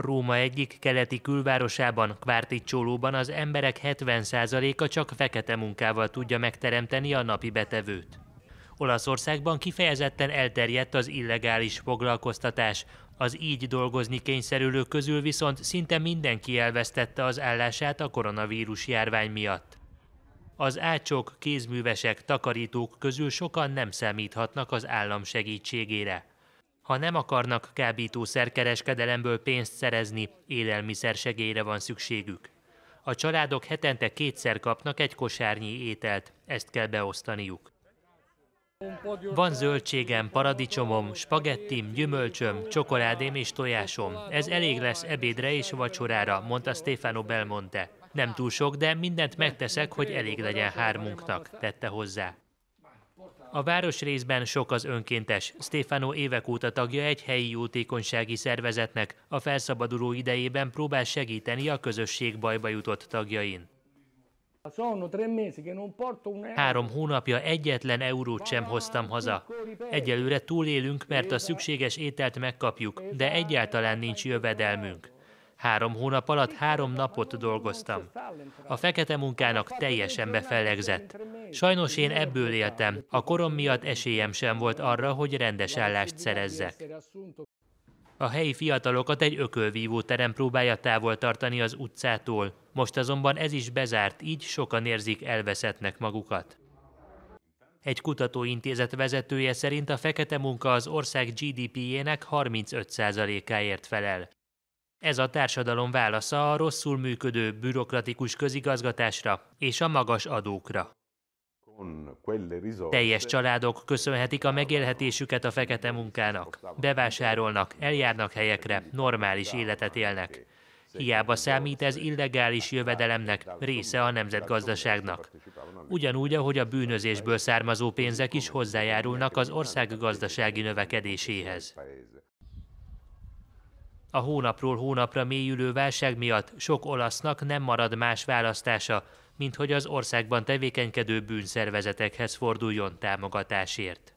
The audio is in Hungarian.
Róma egyik keleti külvárosában, Kvárticsólóban az emberek 70%-a csak fekete munkával tudja megteremteni a napi betevőt. Olaszországban kifejezetten elterjedt az illegális foglalkoztatás, az így dolgozni kényszerülők közül viszont szinte mindenki elvesztette az állását a koronavírus járvány miatt. Az ácsok, kézművesek, takarítók közül sokan nem számíthatnak az állam segítségére. Ha nem akarnak kábítószerkereskedelemből pénzt szerezni, élelmiszersegélyre van szükségük. A családok hetente kétszer kapnak egy kosárnyi ételt, ezt kell beosztaniuk. Van zöldségem, paradicsomom, spagettim, gyümölcsöm, csokoládém és tojásom. Ez elég lesz ebédre és vacsorára, mondta Stefano Belmonte. Nem túl sok, de mindent megteszek, hogy elég legyen hármunknak, tette hozzá. A város részben sok az önkéntes. Stefano évek óta tagja egy helyi jótékonysági szervezetnek. A felszabaduló idejében próbál segíteni a közösség bajba jutott tagjain. Három hónapja egyetlen eurót sem hoztam haza. Egyelőre túlélünk, mert a szükséges ételt megkapjuk, de egyáltalán nincs jövedelmünk. Három hónap alatt három napot dolgoztam. A fekete munkának teljesen befellegzett. Sajnos én ebből éltem, a korom miatt esélyem sem volt arra, hogy rendes állást szerezzek. A helyi fiatalokat egy ökölvívó terem próbálja távol tartani az utcától. Most azonban ez is bezárt, így sokan érzik elveszettnek magukat. Egy kutatóintézet vezetője szerint a fekete munka az ország GDP-jének 35%-áért felel. Ez a társadalom válasza a rosszul működő bürokratikus közigazgatásra és a magas adókra. Teljes családok köszönhetik a megélhetésüket a fekete munkának. Bevásárolnak, eljárnak helyekre, normális életet élnek. Hiába számít ez illegális jövedelemnek, része a nemzetgazdaságnak. Ugyanúgy, ahogy a bűnözésből származó pénzek is hozzájárulnak az ország gazdasági növekedéséhez. A hónapról hónapra mélyülő válság miatt sok olasznak nem marad más választása, mint hogy az országban tevékenykedő bűnszervezetekhez forduljon támogatásért.